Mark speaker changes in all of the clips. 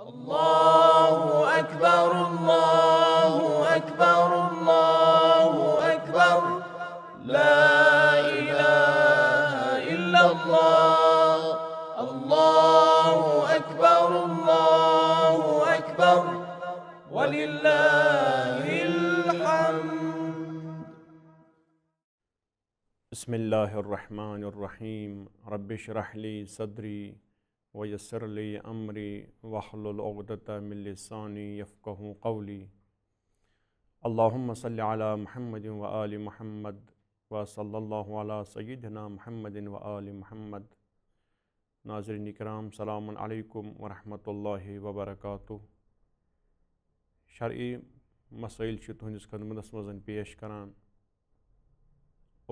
Speaker 1: الله أكبر الله أكبر الله أكبر لا إله إلا الله الله أكبر الله أكبر ولله الحمد بسم الله الرحمن الرحيم رب اشرح لي صدري ویسر لی عمری وحل العدت ملسانی یفقہ قولی اللہم صلی علی محمد و محمد و صلی اللہ علی سیدنا محمد و آل محمد ناظرین اکرام سلام علیکم ورحمت اللہ وبرکاتہ شرعی مسائل تہندس خدمتس مز پیش کران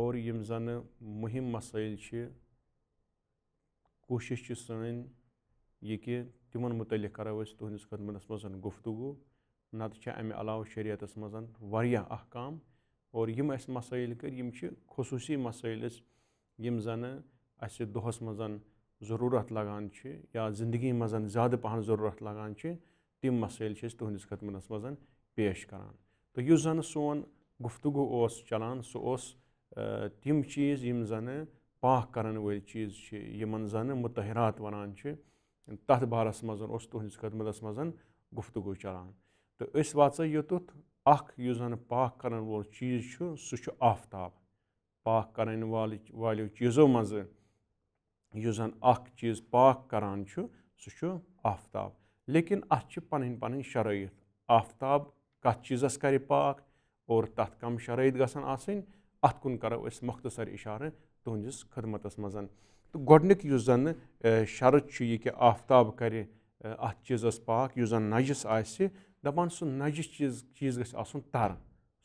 Speaker 1: اور زن مہم مسائل کوشش چھِ سٲنۍ یہِ کہِ تِمَن متعلق کَرو أسۍ تُہٕنٛدِس خدمتَس منٛز گُفتگوٗ نَتہٕ چھِ اَمہِ علاوٕ شریعتَس منٛز واریاہ اَکھ کام اور یِم اَسہِ مسٲیِل کٔرۍ یِم چھِ خصوٗصی مسٲیِل أسۍ یِم زَنہٕ اَسہِ دۄہَس منٛز ضٔروٗرت لَگان چھِ یا زِندگی منٛز زیادٕ پَہَن ضٔروٗرت لَگان چھِ تِم مسٲیِل چھِ أسۍ تُہٕنٛدِس خدمتَس منٛز پیش کَران تہٕ یُس زَنہٕ سون گُفتگوٗ اوس چَلان سُہ اوس تِم چیٖز یِم زَنہٕ پاک کرن وی چیز یمن زن متحرات ونان چھ تحت بارس مزن اس تہندس خدمتس مزن گفتگو چلان تو اس واچہ یوتھ اخ یو زن پاک کرن وول چیز چھ سو آفتاب پاک کرن والی والیو چیزو مز یو زن اخ چیز پاک کران چھ سو آفتاب لیکن اتھ چھ پنن پنن شرائط آفتاب کت چیزس کری پاک اور تحت کم شرائط گسن آسن ات کن کرو اس مختصر اشارہ تُہٕنٛدِس خدمَتَس منٛز تہٕ گۄڈنیُک یُس زَنہٕ شرط چھُ یہِ کہِ آفتاب کَرِ اَتھ چیٖزَس پاک یُس زَن نَجِس آسہِ دَپان سُہ نَجِس چیٖز چیٖز گژھِ آسُن تَرٕ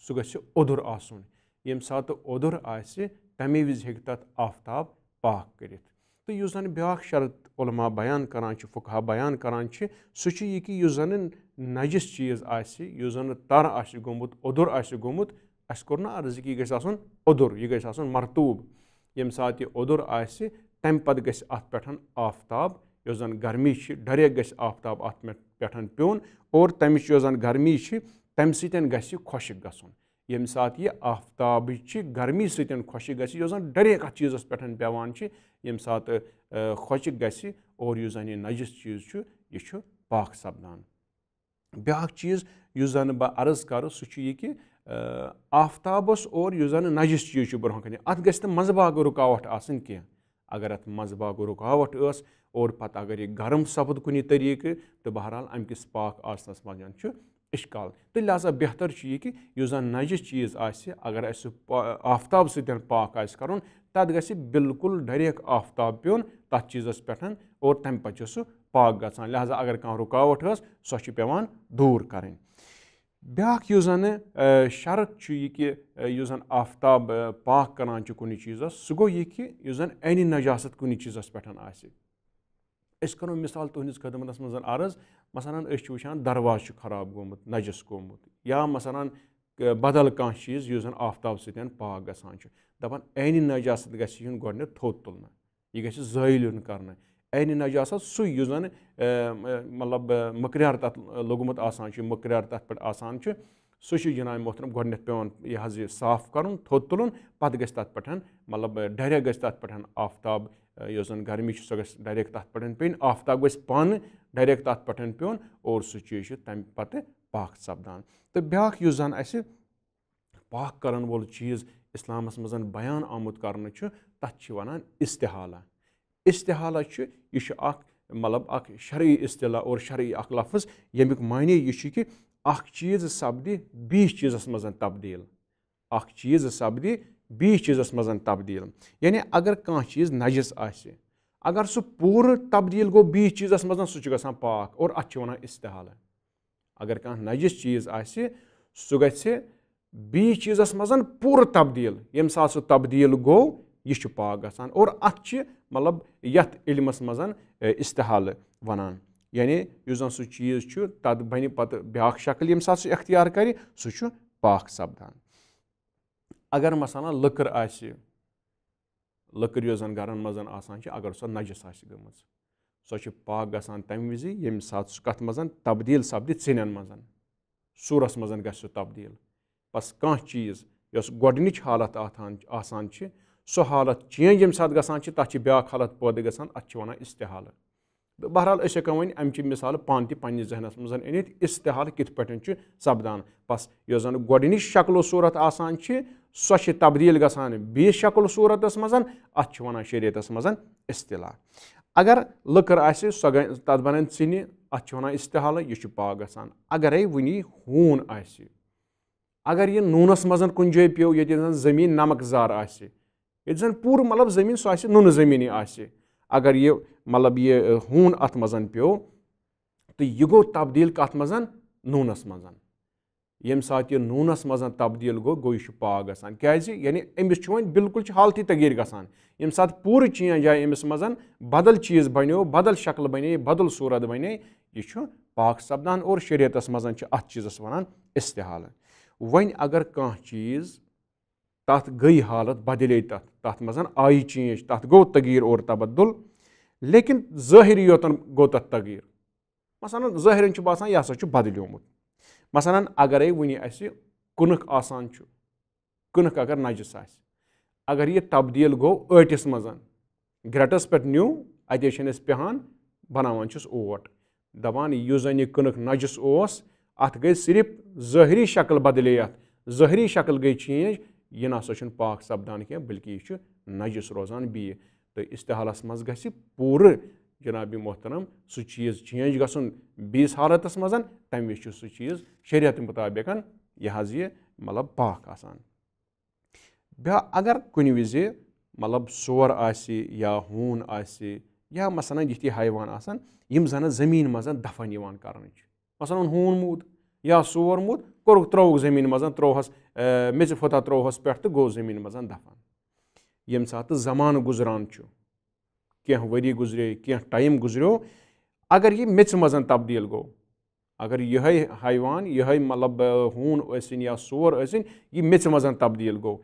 Speaker 1: سُہ گژھِ اوٚدُر آسُن ییٚمہِ ساتہٕ اوٚدُر آسہِ تَمے وِزِ ہیٚکہِ تَتھ آفتاب پاک کٔرِتھ تہٕ یُس زَن بیٛاکھ شرط علما بیان کَران چھِ فُقہا بیان کَران چھِ سُہ چھُ یہِ کہِ یُس زَن نَجِس چیٖز آسہِ یُس زَن تَر آسہِ گوٚمُت اوٚدُر آسہِ گوٚمُت اَسہِ کوٚر نہ عرض کہِ یہِ گژھِ آسُن اوٚدُر یہِ گژھِ آسُن مَرتوٗب ییٚمہِ ساتہٕ یہِ اوٚدُر آسہِ تَمہِ پَتہٕ گژھِ اَتھ پٮ۪ٹھ آفتاب یۄس زَن گرمی چھِ ڈَریک گژھِ آفتاب اَتھ پٮ۪ٹھ پیوٚن اور تَمِچ یۄس زَن گرمی چھِ تَمہِ سۭتۍ گژھِ یہِ خۄشِک گژھُن ییٚمہِ ساتہٕ یہِ آفتابٕچ گرمی سۭتۍ خۄشِک گژھِ یۄس زَن ڈَریک اَتھ چیٖزَس پٮ۪ٹھ پیٚوان چھِ ییٚمہِ ساتہٕ خۄشِک گژھِ اور یُس زَن یہِ نجِس چیٖز چھُ یہِ چھُ پاک سَپدان بیٛاکھ چیٖز یُس زَن بہٕ عرض کَرٕ سُہ چھُ یہِ کہِ آفتابس اور یہ زن نجس چیز برہ کن ات گھس مز باغ رکاوٹ آسن کی اگر ات مز باغ رکاوٹ اس اور پتہ اگر یہ گرم سپد کن طریقہ تو بہرحال ام کس پاک آسنس مجھے اشکال تو لہٰذا بہتر یہ کہ یہ زن نجس چیز آگر اس آفتاب سی پاک آس کر تر گھس بالکل ڈریک آفتاب پیون تر چیزس پہ اور تمہیں پہ سہ پاک گھان لہٰذا اگر کھانا رکاوٹ اس سو پیوان دور کریں یُس شرط چھُ یہِ کہِ یُس زَن آفتاب پاک کَران چھُ کُنہِ چیٖزَس سُہ گوٚو یہِ کہِ یُس زَن عینی نجاست کُنہِ چیٖزَس پٮ۪ٹھ آسہِ أسۍ کَرو مِثال تُہٕنٛدِس خدمت منٛز عرض مثلاً أسۍ چھِ وٕچھان واشان چھُ خراب گوٚمُت نَجَس گوٚمُت یا مثلاً بدل کانٛہہ چیٖز یُس زَن آفتاب سۭتۍ پاک گژھان چھُ دَپان عینی نجاست گژھِ یُن تھوٚد تُلنہٕ یہِ گژھِ زٲیِل یُن کَرنہٕ اینہِ نجاسَس سُے یُس زَن مطلب مٔکریار تَتھ لوٚگمُت آسان چھُ مٔکریار تَتھ پٮ۪ٹھ آسان چھُ سُہ چھُ جِناب محترم گۄڈٕنٮ۪تھ پٮ۪وان یہِ حظ یہِ صاف کَرُن تھوٚد تُلُن پَتہٕ گژھِ تَتھ پٮ۪ٹھ مطلب ڈایریکٹ گژھِ تَتھ پٮ۪ٹھ آفتاب یۄس زَن گرمی چھِ سۄ گژھِ ڈایریکٹ تَتھ پٮ۪ٹھ پیٚنۍ آفتاب گژھِ پانہٕ ڈایریکٹ تَتھ پٮ۪ٹھ پیٚون اور سُہ چیٖز چھُ تَمہِ پَتہٕ پاک سَپدان تہٕ بیٛاکھ یُس زَن اَسہِ پاک کَرَن وول چیٖز اِسلامَس منٛز بیان آمُت کَرنہٕ چھُ تَتھ چھِ وَنان اِستحالہ استحالہ اصحالہ یہ مطلب شرعی اصطلاح اور شرعی لفظ یمی معنی یہ چیز سپد چیز مز تبدیل ایز سپد بیل یعنی اگر کیز نجس آ سور تبدیل گو بیس چیز مز ساک اتنا استحالہ اگر کجس چیز آیز مز پور تبدیل یم سات سہ تبدیل گ یہِ چھُ پاک گژھان اور اَتھ چھِ مطلب یَتھ علمَس منٛز اِستحالہٕ وَنان یعنی یُس زَن سُہ چیٖز چھُ تَتھ بَنہِ پَتہٕ بیٛاکھ شکل ییٚمہِ ساتہٕ سُہ اختیار کَرِ سُہ چھُ پاک سَپدان اگر مثلاً لٔکٕر آسہِ لٔکٕر یۄس زَن گَرَن منٛز آسان چھِ اگر سۄ نَجِس آسہِ گٔمٕژ سۄ چھِ پاک گژھان تَمہِ وِزِ ییٚمہِ ساتہٕ سُہ کَتھ منٛز تبدیٖل سَپدِ ژِنٮ۪ن منٛز سوٗرَس منٛز گژھِ سُہ تبدیٖل بَس کانٛہہ چیٖز یۄس گۄڈنِچ حالت آتھان آسان چھِ سۄ حالت چینج ییٚمہِ ساتہٕ گژھان چھِ تَتھ چھِ بیٛاکھ حالت پٲدٕ گژھان اَتھ چھِ وَنان اِستحالہٕ تہٕ بہرحال أسۍ ہٮ۪کو وۄنۍ اَمچہِ مِثالہٕ پانہٕ تہِ پنٛنِس ذہنَس منٛز أنِتھ اِستحالہٕ کِتھ پٲٹھۍ چھُ سَپدان بَس یۄس زَن گۄڈٕنِچ شکل و صوٗرت آسان چھِ سۄ چھِ تبدیٖل گژھان بیٚیِس شکل صوٗرتَس منٛز اَتھ چھِ وَنان شریعتَس منٛز اِستِلا اگر لٔکٕر آسہِ سۄ گٔے تَتھ بَنان ژِنہِ اَتھ چھِ وَنان اِستحالہٕ یہِ چھُ پاک گژھان اگرَے وٕنی ہوٗن آسہِ اگر یہِ نوٗنَس منٛز کُنہِ جایہِ پیوٚو ییٚتہِ زَن زٔمیٖن نَمکزار آسہِ یہ مطلب آسہِ نُنہٕ نو زمین اگر یہ مطلب یہ یہِ گوٚو تبدیٖل کَتھ یہ گو تبدیل ییٚمہِ ساتہٕ یہِ ساتھ یہ تبدیٖل گوٚو تبدیل گو چھُ پاک گے یعنی چھِ حالتٕے حالتی گژھان گا ساتہٕ پوٗرٕ چینج آیہِ أمِس منٛز بدل چیز بَنیو بدل شکل بَنے بدل صورت بنے یہ سپدان منٛز شریعت اَتھ چیٖزَس وَنان اصحال وۄنۍ اگر چیٖز تب گٔے حالت بدلے تک تات منٛز آیہِ چینج تک گوٚو تغیٖر اور تبدُل لیکن ظہری یوتن گو تغیٖر مثلاً مثاً چھُ باسان یہِ ہسا چھُ بدلیومُت مثلاً اگرے وٕنہِ اگر ون آسان چھُ آنکھ اگر نجس اگر یہِ تبدیٖل گوٚو ٲٹِس منٛز تبدیل پٮ۪ٹھ نیوٗ گرٹس چھِنہٕ أسۍ اسان بنا چس اوٹ داپان اس زن یہ کنک نجس ات گٔے صرف ظٲہری شکل بدلے ظٲہری شکل گٔے چینج یہ نسا پاک سپدان کینٛہہ یہِ چھُ نجِس روزان بیٚیہِ تہٕ اصطال منٛز گژھِ پوٗرٕ جناب محترم سُہ سا چیز چینج گھن بیس حالت مز تم وز س سیز شریعت حظ یہِ مطلب پاک آسان بیٛاکھ اگر کُنہِ وِزِ مطلب سور آسہِ یا ہوٗن آسہِ یا مثلاً یِتھی حیوان آسَن یِم زَن زٔمیٖن منٛز یِوان کَرنہٕ چھِ مثلاً ہوٗن موٗد یا سور ترٛووہَس میٚژِ زمین ترٛووہَس پٮ۪ٹھ تہٕ گوٚو زٔمیٖن گو زمین مزن یم سات زمان گزران کینٛہہ وری گزرے کینٛہہ ٹائم گُزریو اگر یہ منٛز تبدیٖل گو اگر حیوان یہ مطلب ہون ییٚمہِ ساتہٕ یہِ تبدیل گو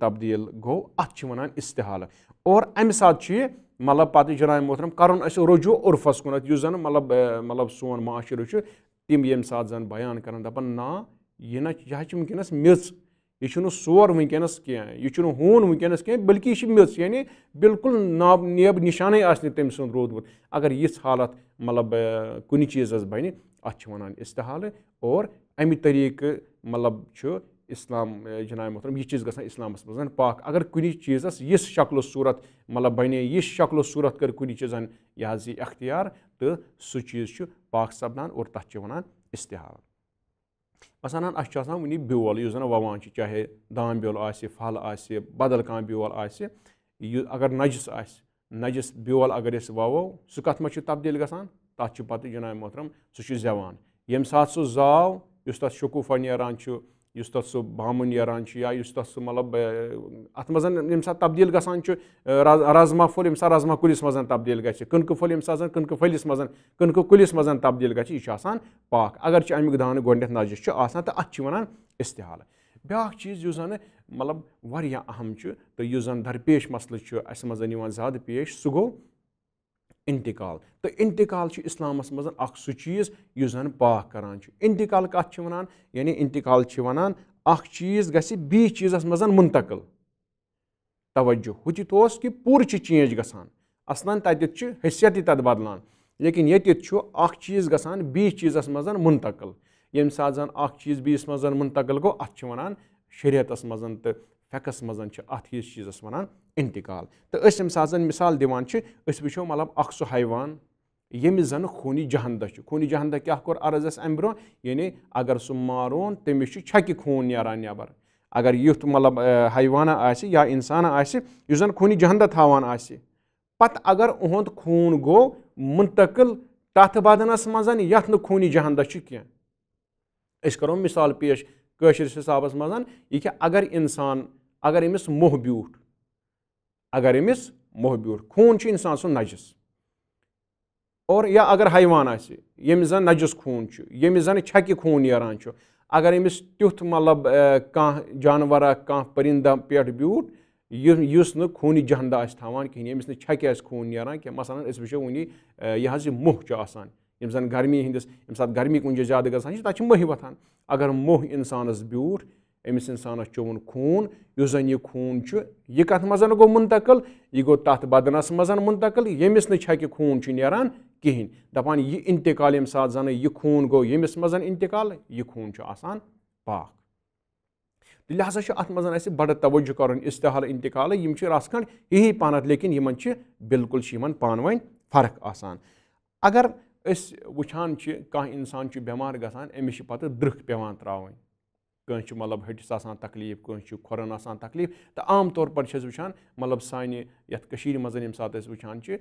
Speaker 1: تبدیٖل گوٚو اَتھ چھِ تبدیل گو اور اَمہِ ساتہٕ چھُ یہِ مطلب پَتہٕ جرام محترم عُرفَس کُنَتھ یُس زَن مطلب مطلب معاشرٕ چھُ تم یم سات زن بیان کر دان نا یہ نہ یہ ویسنس یہ سور ونکس کی ونکس کی بلکہ یہ بالکل یعنی نا نیب نشانے تمہیں سند رو حالت مطلب کن چیز بن اور اصطح طریقہ مطلب اسلام جناب محترم یہ چیز گا اسلام مز اگر کن چیز اس شکل و صورت مطلب بنے اس شکل و صورت کر چیزن یہ یہ اختیار تو سہ چیز پاک سپدان اور اتنا اصتار استحال اب اہسان ون بول اس ووان چاہے دان بول پھل بدل کان بیول آ اگر نجس نجس بول اگر اس وو سہ کت مجھ تبدیل تک پتہ جناب محترم سہ زیوان یم سات سہ اس تک شکوفہ نیران یُس تَتھ سُہ بامُن نیران چھُ یا یُس تَتھ سُہ مطلب اَتھ منٛز ییٚمہِ ساتہٕ تبدیٖل گژھان چھُ رازما پھوٚل ییٚمہِ ساتہٕ رازما کُلِس منٛز تبدیٖل گژھِ کٕنکہٕ پھوٚل ییٚمہِ ساتہٕ زَن کٕنکہٕ پھٔلِس منٛز کٕنکہٕ کُلِس منٛز تبدیٖل گژھِ یہِ چھُ آسان پاک اگر چھِ چھِ اَمیُک دانہٕ چھُ آسان تہٕ اَتھ وَنان چھک بیٛاکھ چیٖز یُس تو مطلب واریاہ اَہم چھُ تہٕ یُس زَن تو اس چھُ اَسہِ منٛز یِوان زیادٕ پیش سُہ گوٚو انتقال تو انتقال اسلامس مز اخ سہ چیز سی زن پاک کران انتقال کت ونان یعنی انتقال ونان اخ چیز بی چیزس مز منتقل توجہ کہ پور چینج گسان گانس حیثیت تت بدلان لیکن یتت اخ چیز گسان بی چیزس مز منتقل یم سات زن اخ چیز بیس مز منتقل گو ات ونان شریعتس مز اتان شریعت مزے پس چیزس ونان انتقال تو اس زن مثال دیوان اس دل سو حیوان یعنی مطلب، یس زن خونی جہاندہ خونی جہندہ کیا کور عرض اس امرہ یعنی اگر سہ مار تک خون نیبر اگر یھ مطلب حیوانہ خونی جہندہ تھاوان تھوانہ پتہ اگر اہد خون گو منتقل تت بدنس مز کیا اس کی مثال پیش قشر حساب مزن یہ کہ اگر انسان اگر امس موہ بی اگر أمِس موٚہبیوٗٹھ خوٗن چھُ اِنسان سُنٛد نَجِس اور یا اگر حیوان آسہِ ییٚمِس زَن نَجِس خوٗن چھُ ییٚمِس زَن چھَکہِ خوٗن نیران چھُ اگر أمِس تیُتھ مطلب کانٛہہ جانوَرا کانٛہہ پٔرِندٕ پٮ۪ٹھ بیوٗٹھ یُس نہٕ خوٗنہِ جہنٛدٕ آسہِ تھاوان کِہیٖنۍ ییٚمِس نہٕ چھَکہِ آسہِ خوٗن نیران کینٛہہ مثلاً أسۍ وٕچھو وٕنی یہِ حظ یہِ موٚہ چھُ آسان یِم زَن گرمی ہِنٛدِس ییٚمہِ ساتہٕ گرمی کُنہِ جایہِ زیادٕ گژھان چھِ تَتہِ چھِ مٔہۍ وۄتھان اگر موٚہ اِنسانَس بیوٗٹھ امس انسان چون خون اس زن یہ خون کت مُنتقل گو منتقل یہ گو چھُ نیران منتقل دَپان یہِ خونان کہین دپان یہ انتقال خوٗن سات ییٚمِس گو یمس یہِ خوٗن یہ خون پاک لہذا ات مزہ بڑا توجہ یِہی رس کھنڈ یِمَن چھِ لیکن ان بالکل ان ؤنۍ فرق آسان اگر اس چھِ بمار گانے پٮ۪وان ترٛاوٕنۍ کٲنٛسہِ چھُ مطلب ۂٹِس آسان تکلیٖف کٲنٛسہِ چھُ کھۄرَن آسان تکلیٖف تہٕ عام طور پَر چھِ أسۍ وٕچھان مطلب سانہِ یَتھ کٔشیٖرِ منٛز ییٚمہِ ساتہٕ أسۍ وٕچھان چھِ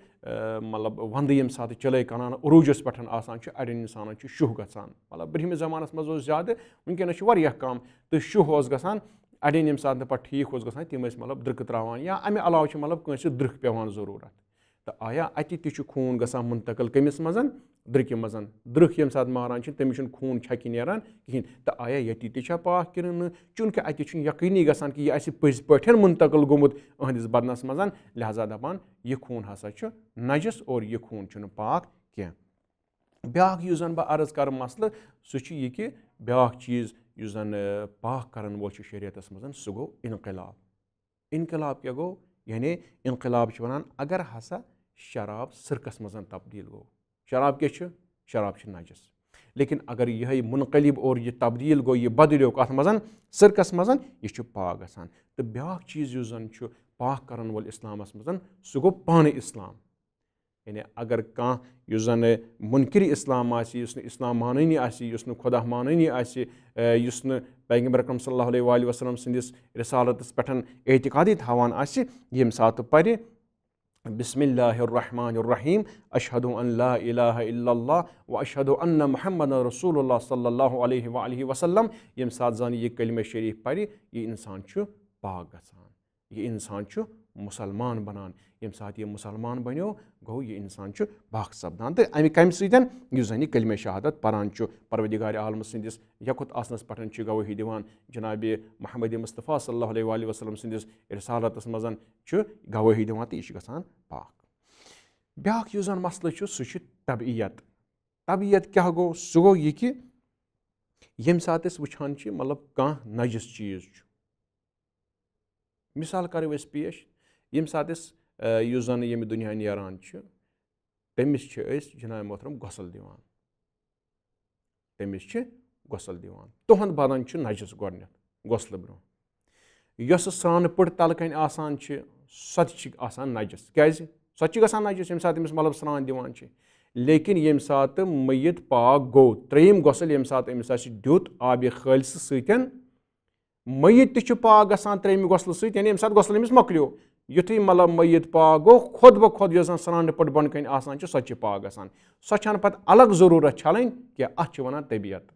Speaker 1: مطلب وَندٕ ییٚمہِ ساتہٕ چِلَے کَران عروٗجَس پٮ۪ٹھ آسان چھُ اَڑٮ۪ن اِنسانَن چھُ شُہ گژھان مطلب برٛونٛہمِس زَمانَس منٛز اوس زیادٕ وٕنکٮ۪نَس چھُ واریاہ کَم تہٕ شُہ اوس گژھان اَڑٮ۪ن ییٚمہِ ساتہٕ نہٕ پَتہٕ ٹھیٖک اوس گژھان تِم ٲسۍ مطلب دٕرکہٕ ترٛاوان یا اَمہِ علاوٕ چھِ مطلب کٲنٛسہِ دٕرکھ پٮ۪وان ضٔروٗرت تہٕ آیا اَتہِ تہِ چھُ خوٗن گژھان مُنتقل کٔمِس منٛز درکہ مز داران تمہ نیا تا پاک کم چونکہ اتنا یقینی گا یہ پزی پٹن منتقل گومت اہندس بدنس مز لہذا دفعہ یہ خون ہسا نجس اور یہ خون کی بیا بہ عرض کر مسلس سیا چیز زن پاک کر شیریتس مز سہ گوقاب انقلاب کیا گو یعنی انقلاب ہسا شراب سرکس مز تبدیل گو शराब क्या शराब नजस लेकिन अगर यह मुनकलिब और यह तब्दील गो यह बदलियो कत मज सिरकस मज यह पा ग तो ब्या चीज़ यु जन पाक कर वोल इस्लाम मज सह गो पान इस्लाम यानी अगर कह जन मुनकर इस्लाम आस इस्लाम मानानी आस खुदा मानानी आस पैगम्बर अक्रम सल्ला वसलम संदिस रसालत पे एतकादी थावान आम सात पर् بسم اللہ الرحمن الرحیم ان لا الہ الا اللہ و اشہد ان محمد رسول اللہ صلی اللہ علیہ وآلہ وسلم یم سات زن یہ کلمہ شریف پی یہ انسان پاک یہ انسان مسلمان بنان یم سات یہ مسلمان بنو گو یہ انسان باق سپدان تو امہ کم سن اس زن کلمہ شہادت پران پروردگار عالم سندس یکت آسنس پہ گوٲہی دِوان جناب محمد مصطفیٰ صلی اللہ علیہ وآلہ وسلم سندس رسالتس مز گوٲہی دِوان تو یہ گژھان پاک بیٛاکھ یُس زَن مسلہٕ چھُ سُہ چھُ طبعیت طبعیت کیٛاہ گوٚو سُہ گوٚو یہِ کہِ ییٚمہِ ساتہٕ أسۍ وٕچھان چھِ مطلب کانٛہہ نجِس چیٖز چھُ مِثال کَرو أسۍ پیش ییٚمہِ أسۍ یُس زَنہٕ ییٚمہِ دُنیا نیران چھُ تٔمِس چھِ أسۍ جِناب محترم غسل دِوان تٔمِس چھِ غسل دِوان تُہُنٛد بدن چھُ نجس گۄڈٕنٮ۪تھ غسلہٕ برونٛہہ یۄسہٕ سرٛانہٕ پٔٹ تَلہٕ کَنۍ آسان چھِ سۄ تہِ چھِ آسان نجس کیٛازِ سۄ تہِ چھِ گژھان نجس ییٚمہِ ساتہٕ أمِس مطلب سرٛان دِوان چھِ لیکِن ییٚمہِ ساتہٕ مٔیِت پاک گوٚو ترٛیٚیِم غسل ییٚمہِ ساتہٕ أمِس اَسہِ دیُت آبہِ خٲلصہٕ سۭتۍ مٔیِت تہِ چھُ پاک گژھان ترٛیٚیِمہِ غسلہٕ سۭتۍ یعنی ییٚمہِ ساتہٕ غسل أمِس مۄکلیو युथुए मतलब मैत पाक गो खुद ब खुद यस सनान रिपोर्ट बन कन आसान सो पाक गसान सो पे अलग जरूरत छलन क्या अत वन तबीयत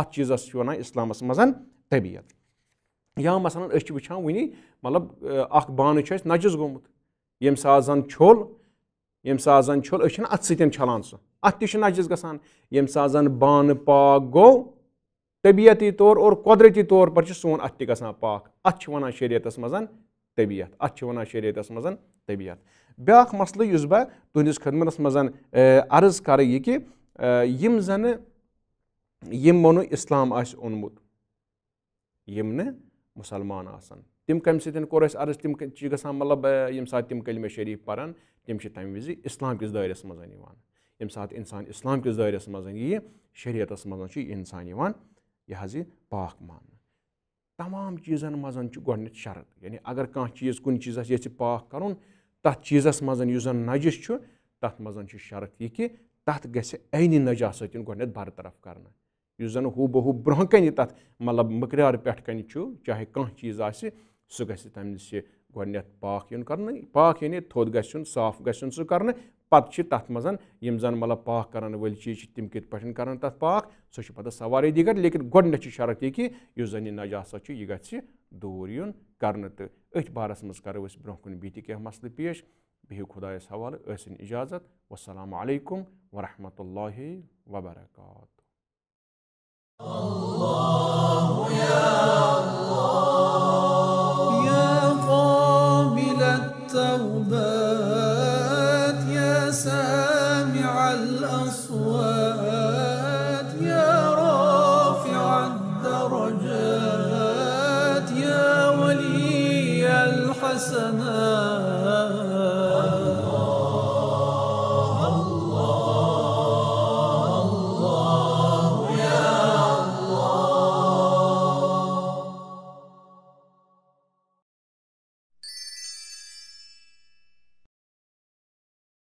Speaker 1: अत चीज़स वन इस्लामस मज तबीयत या मसलन वहाँ वन मतलब अख बान नजस गोमुत यम सा जन छोल यम सा जन छोल अत सलान सह अत नजस गसान यम सा जन बान पाक गो तबीयती तौर और कुदरती तौर पर सोन अत पाक अत वन शरीयत मज դեպիյատ աչիվանա շերիետ ասմազան դեպիյատ բեախ մասլը յուզբա դունիս քնմն ասմազան արզ կարı yeki yim zanı yim monu İslam aş onmut yimni musulman asan تم کم سن کور عرض تم گسان مطلب یم سات تم کلمہ شریف پران تم تمہ وزِ اسلام کس دائرس مز یم سات انسان اسلام کس دائرس مز یی شریعتس مز انسان یہ حظ یہِ پاک ماننہٕ تمام چیٖزَن منٛز چھِ گۄڈنٮ۪تھ شَرٕط یعنی اگر کانٛہہ چیٖز کُنہِ چیٖزَس ییٚژھِ پاک کَرُن تَتھ چیٖزَس منٛز یُس زَن نَجِس چھُ تَتھ منٛز چھُ شرط یہِ کہِ تَتھ گژھِ عینی نجا سۭتۍ گۄڈنٮ۪تھ برطرف کَرنہٕ یُس زَن ہُہ بہ ہُہ برونٛہہ کَنہِ تَتھ مطلب مٔکریار پٮ۪ٹھ کَنہِ چھُ چاہے کانٛہہ چیٖز آسہِ سُہ گژھِ تٔمِس نِش یہِ گۄڈنٮ۪تھ پاک یُن کَرنہٕ پاک یعنی تھوٚد گژھِ یُن صاف گژھِ یُن سُہ کَرنہٕ پتہٕ چھِ تَتھ منٛز یِم زَن مطلب پاک کَرَن وٲلۍ چیٖز چھِ تِم کِتھ پٲٹھۍ کَرَن تَتھ پاک کتنا چھِ پَتہٕ سوارے لیکِن چھِ شرط یہِ کہِ یُس زَن یہِ نجاست چھُ یہِ گژھِ دوٗر یُن کَرنہٕ تہٕ أتھۍ بارَس منٛز کَرو أسۍ برونٛہہ کُن بیٚیہِ تہِ کینٛہہ مسلسل پیش بِہِو خۄدایَس حوالہٕ ٲسِن اِجازت وَسلام علیکُم رحمۃ اللہ وبرکاتہ